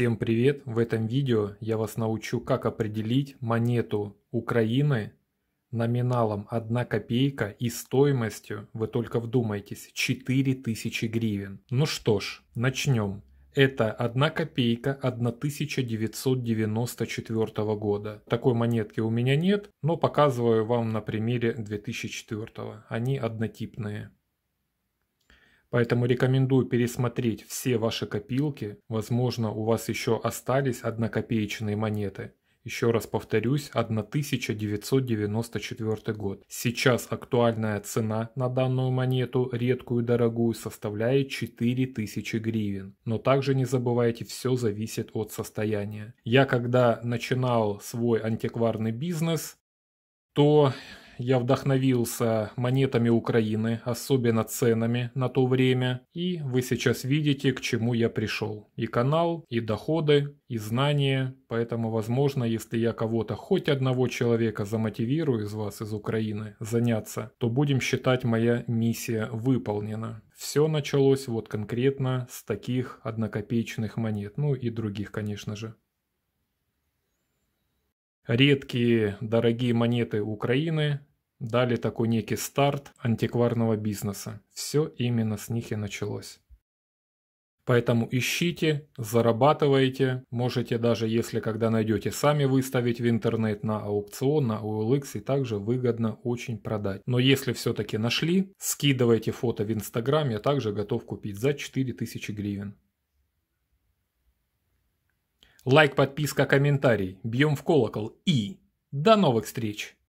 Всем привет! В этом видео я вас научу, как определить монету Украины номиналом 1 копейка и стоимостью, вы только вдумайтесь, 4000 гривен. Ну что ж, начнем. Это 1 копейка 1994 года. Такой монетки у меня нет, но показываю вам на примере 2004. Они однотипные. Поэтому рекомендую пересмотреть все ваши копилки. Возможно, у вас еще остались однокопеечные монеты. Еще раз повторюсь, 1994 год. Сейчас актуальная цена на данную монету, редкую и дорогую, составляет 4000 гривен. Но также не забывайте, все зависит от состояния. Я когда начинал свой антикварный бизнес, то я вдохновился монетами Украины, особенно ценами на то время, и вы сейчас видите, к чему я пришел. И канал, и доходы, и знания, поэтому, возможно, если я кого-то, хоть одного человека замотивирую из вас, из Украины, заняться, то будем считать моя миссия выполнена. Все началось вот конкретно с таких однокопеечных монет, ну и других, конечно же. Редкие дорогие монеты Украины дали такой некий старт антикварного бизнеса. Все именно с них и началось. Поэтому ищите, зарабатывайте, можете даже если когда найдете сами выставить в интернет на аукцион, на OLX и также выгодно очень продать. Но если все-таки нашли, скидывайте фото в инстаграм, я также готов купить за 4000 гривен. Лайк, подписка, комментарий, бьем в колокол и до новых встреч!